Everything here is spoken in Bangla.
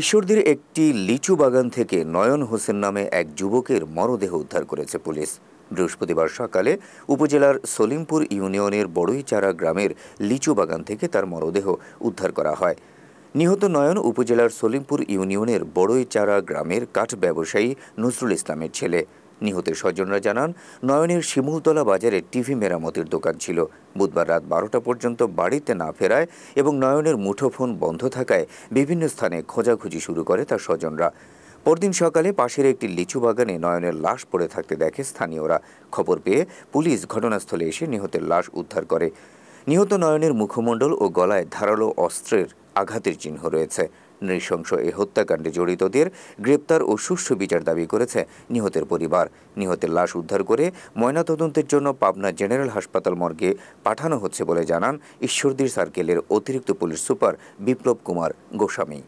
ঈশ্বরদীর একটি লিচু বাগান থেকে নয়ন হোসেন নামে এক যুবকের মরদেহ উদ্ধার করেছে পুলিশ বৃহস্পতিবার সকালে উপজেলার সলিমপুর ইউনিয়নের বড়ইচারা গ্রামের লিচু বাগান থেকে তার মরদেহ উদ্ধার করা হয় নিহত নয়ন উপজেলার সলিমপুর ইউনিয়নের বড়ইচারা গ্রামের কাঠ ব্যবসায়ী নজরুল ইসলামের ছেলে নিহতের স্বজনরা জানান নয়নের শিমুলতলা বাজারে টিভি মেরামতির দোকান ছিল বুধবার রাত বারোটা পর্যন্ত বাড়িতে না ফেরায় এবং নয়নের মুঠোফোন বন্ধ থাকায় বিভিন্ন স্থানে খোঁজাখুঁজি শুরু করে তার স্বজনরা পরদিন সকালে পাশের একটি লিচু বাগানে নয়নের লাশ পড়ে থাকতে দেখে স্থানীয়রা খবর পেয়ে পুলিশ ঘটনাস্থলে এসে নিহতের লাশ উদ্ধার করে নিহত নয়নের মুখমণ্ডল ও গলায় ধারালো অস্ত্রের আঘাতের চিহ্ন রয়েছে নৃশংস এই হত্যাকাণ্ডে জড়িতদের গ্রেপ্তার ও সুষ্ঠু বিচার দাবি করেছে নিহতের পরিবার নিহতের লাশ উদ্ধার করে ময়নাতদন্তের জন্য পাবনা জেনারেল হাসপাতাল মর্গে পাঠানো হচ্ছে বলে জানান ঈশ্বরদীর সার্কেলের অতিরিক্ত পুলিশ সুপার বিপ্লব কুমার গোস্বামী